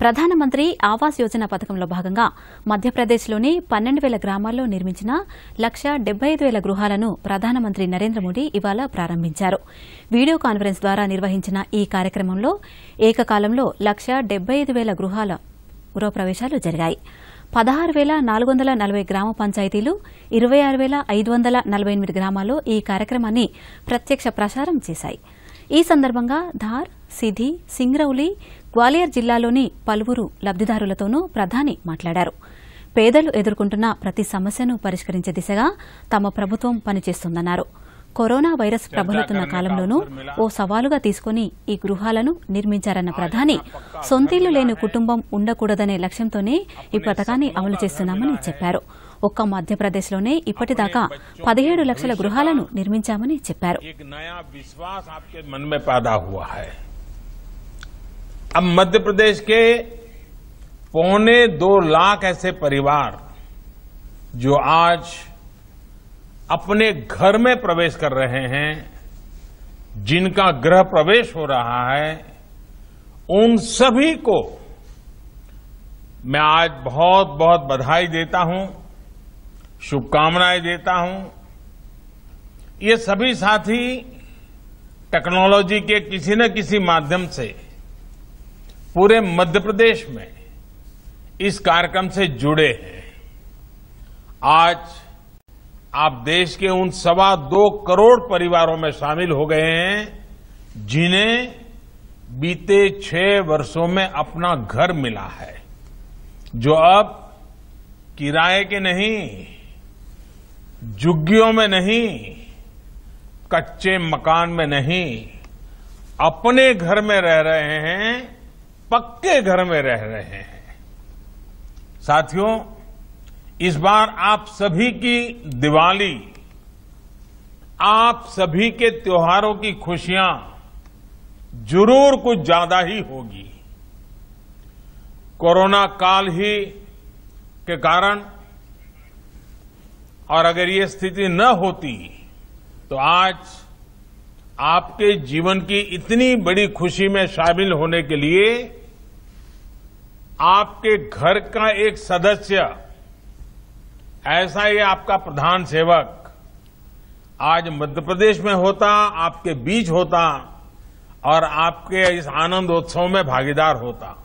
ప్రధానమంత్రి ఆవాస్ యోజన పథకంలో భాగంగా మధ్యప్రదేశ్లోని పన్నెండు వేల గ్రామాల్లో నిర్మించిన లక్ష డెబ్బై ఐదు వేల గృహాలను ప్రధానమంత్రి నరేంద్ర మోడీ ఇవాళ ప్రారంభించారు వీడియో కాన్ఫరెన్స్ ద్వారా నిర్వహించిన ఈ కార్యక్రమంలో ఏకకాలంలో లక్ష డెబ్బై ఐదు వేల గృహాల గృహప్రవేశాలు జరిగాయి పదహారు వేల నాలుగు వందల నలభై గ్రామ పంచాయతీలు ఇరవై ఆరు వేల ఐదు వందల నలభై ఎనిమిది గ్రామాల్లో ఈ కార్యక్రమాన్ని ప్రత్యక్ష ప్రసారం చేశాయి ఈ సందర్భంగా ధార్ సిధి సింగ్రౌలి గ్వాలియర్ జిల్లాలోని పలువురు లబ్దిదారులతోనూ ప్రధాని మాట్లాడారు పేదలు ఎదుర్కొంటున్న ప్రతి సమస్యను పరిష్కరించే దిశగా తమ ప్రభుత్వం పనిచేస్తుందన్నారు కరోనా వైరస్ ప్రబలుతున్న కాలంలోనూ ఓ సవాలుగా తీసుకుని ఈ గృహాలను నిర్మించారన్న ప్రధాని సొంతీళ్లు లేని కుటుంబం ఉండకూడదనే లక్ష్యంతోనే ఈ పథకాన్ని అమలు చేస్తున్నామని చెప్పారు मध्यप्रदेश लक्षल ఒక్క विश्वास आपके मन में पैदा हुआ है अब मध्य प्रदेश के पौने दो लाख ऐसे परिवार जो आज अपने घर में प्रवेश कर रहे हैं जिनका गृह प्रवेश हो रहा है उन सभी को मैं आज बहुत बहुत बधाई देता हूं शुभकामनाएं देता हूं ये सभी साथी टेक्नोलॉजी के किसी न किसी माध्यम से पूरे मध्य प्रदेश में इस कार्यक्रम से जुड़े हैं आज आप देश के उन सवा दो करोड़ परिवारों में शामिल हो गए हैं जिन्हें बीते छह वर्षों में अपना घर मिला है जो अब किराए के नहीं झुग्गियों में नहीं कच्चे मकान में नहीं अपने घर में रह रहे हैं पक्के घर में रह रहे हैं साथियों इस बार आप सभी की दिवाली आप सभी के त्योहारों की खुशियां जरूर कुछ ज्यादा ही होगी कोरोना काल ही के कारण और अगर ये स्थिति न होती तो आज आपके जीवन की इतनी बड़ी खुशी में शामिल होने के लिए आपके घर का एक सदस्य ऐसा ही आपका प्रधान सेवक आज मध्य प्रदेश में होता आपके बीच होता और आपके इस आनंदोत्सव में भागीदार होता